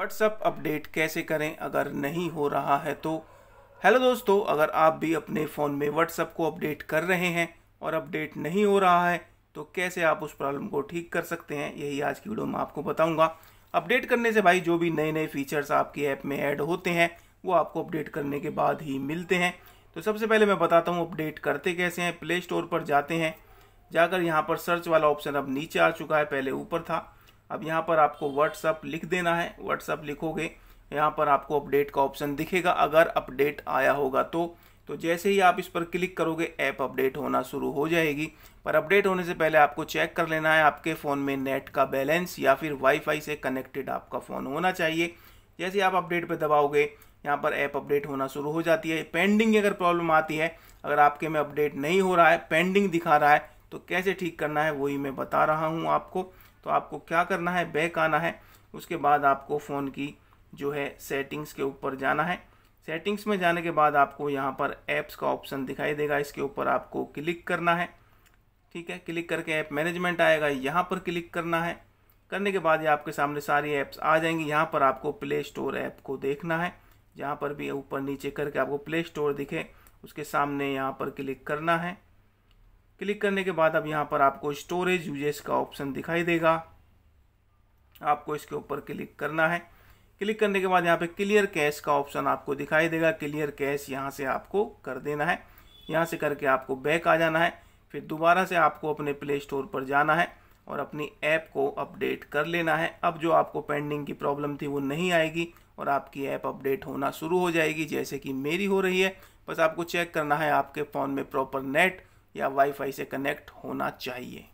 WhatsApp update कैसे करें अगर नहीं हो रहा है तो हेलो दोस्तों अगर आप भी अपने फ़ोन में व्हाट्सअप को अपडेट कर रहे हैं और अपडेट नहीं हो रहा है तो कैसे आप उस प्रॉब्लम को ठीक कर सकते हैं यही आज की वीडियो में आपको बताऊंगा अपडेट करने से भाई जो भी नए नए फीचर्स आपकी ऐप में ऐड होते हैं वो आपको अपडेट करने के बाद ही मिलते हैं तो सबसे पहले मैं बताता हूँ अपडेट करते कैसे हैं प्ले स्टोर पर जाते हैं जाकर यहाँ पर सर्च वाला ऑप्शन अब नीचे आ चुका है पहले ऊपर था अब यहाँ पर आपको व्हाट्सअप लिख देना है व्हाट्सअप लिखोगे यहाँ पर आपको अपडेट का ऑप्शन दिखेगा अगर अपडेट आया होगा तो तो जैसे ही आप इस पर क्लिक करोगे ऐप अपडेट होना शुरू हो जाएगी पर अपडेट होने से पहले आपको चेक कर लेना है आपके फ़ोन में नेट का बैलेंस या फिर वाईफाई से कनेक्टेड आपका फ़ोन होना चाहिए जैसे आप अपडेट पर दबाओगे यहाँ पर ऐप अपडेट होना शुरू हो जाती है पेंडिंग अगर प्रॉब्लम आती है अगर आपके में अपडेट नहीं हो रहा है पेंडिंग दिखा रहा है तो कैसे ठीक करना है वही मैं बता रहा हूँ आपको तो आपको क्या करना है बैक आना है उसके बाद आपको फ़ोन की जो है सेटिंग्स के ऊपर जाना है सेटिंग्स में जाने के बाद आपको यहाँ पर ऐप्स का ऑप्शन दिखाई देगा इसके ऊपर आपको क्लिक करना है ठीक है क्लिक करके ऐप मैनेजमेंट आएगा यहाँ पर क्लिक करना है करने के बाद ये आपके सामने सारी ऐप्स आ जाएंगी यहाँ पर आपको प्ले स्टोर ऐप को देखना है जहाँ पर भी ऊपर नीचे करके आपको प्ले स्टोर दिखे उसके सामने यहाँ पर क्लिक करना है क्लिक करने के बाद अब यहाँ पर आपको स्टोरेज यूजेस का ऑप्शन दिखाई देगा आपको इसके ऊपर क्लिक करना है क्लिक करने के बाद यहाँ पे क्लियर कैश का ऑप्शन आपको दिखाई देगा क्लियर कैश यहाँ से आपको कर देना है यहाँ से करके आपको बैक आ जाना है फिर दोबारा से आपको अपने प्ले स्टोर पर जाना है और अपनी ऐप को अपडेट कर लेना है अब जो आपको पेंडिंग की प्रॉब्लम थी वो नहीं आएगी और आपकी ऐप अपडेट होना शुरू हो जाएगी जैसे कि मेरी हो रही है बस आपको चेक करना है आपके फ़ोन में प्रॉपर नेट या वाईफाई से कनेक्ट होना चाहिए